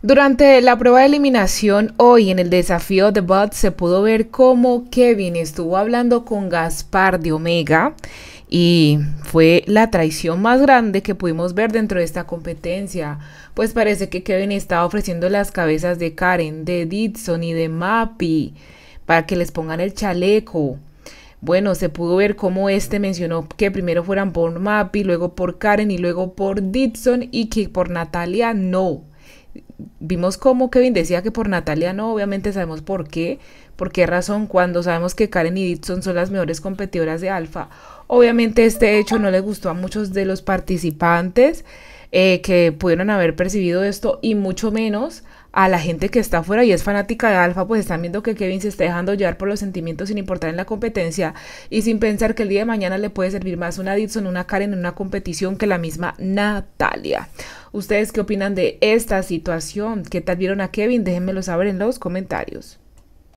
Durante la prueba de eliminación hoy en el desafío de Bot se pudo ver cómo Kevin estuvo hablando con Gaspar de Omega y fue la traición más grande que pudimos ver dentro de esta competencia, pues parece que Kevin estaba ofreciendo las cabezas de Karen, de Ditson y de Mappy para que les pongan el chaleco. Bueno, se pudo ver cómo este mencionó que primero fueran por Mappy, luego por Karen y luego por Ditson y que por Natalia no vimos cómo Kevin decía que por Natalia no, obviamente sabemos por qué, por qué razón, cuando sabemos que Karen y Dixon son las mejores competidoras de Alfa. Obviamente este hecho no le gustó a muchos de los participantes. Eh, que pudieron haber percibido esto y mucho menos a la gente que está afuera y es fanática de Alfa, pues están viendo que Kevin se está dejando llevar por los sentimientos sin importar en la competencia y sin pensar que el día de mañana le puede servir más una Dixon, una Karen en una competición que la misma Natalia. ¿Ustedes qué opinan de esta situación? ¿Qué tal vieron a Kevin? Déjenmelo saber en los comentarios.